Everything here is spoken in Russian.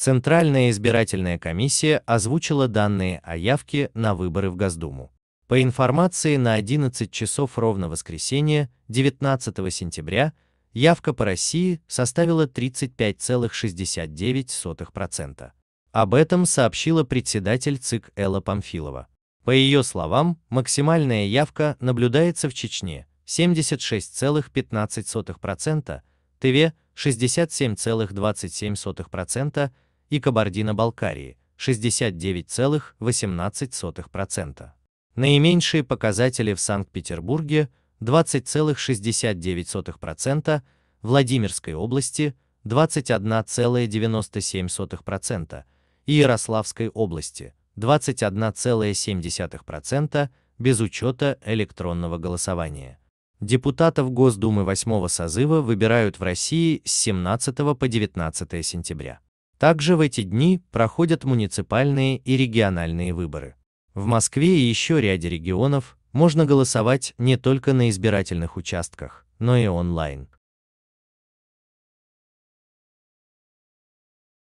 Центральная избирательная комиссия озвучила данные о явке на выборы в Госдуму. По информации на 11 часов ровно воскресенье, 19 сентября, явка по России составила 35,69%. Об этом сообщила председатель ЦИК Элла Памфилова. По ее словам, максимальная явка наблюдается в Чечне 76,15%, Тыве – 67,27%, и Кабардино-Балкарии 69,18%. Наименьшие показатели в Санкт-Петербурге 20,69%, Владимирской области 21,97% и Ярославской области 21,7% без учета электронного голосования. Депутатов Госдумы 8 созыва выбирают в России с 17 по 19 сентября. Также в эти дни проходят муниципальные и региональные выборы. В Москве и еще ряде регионов можно голосовать не только на избирательных участках, но и онлайн.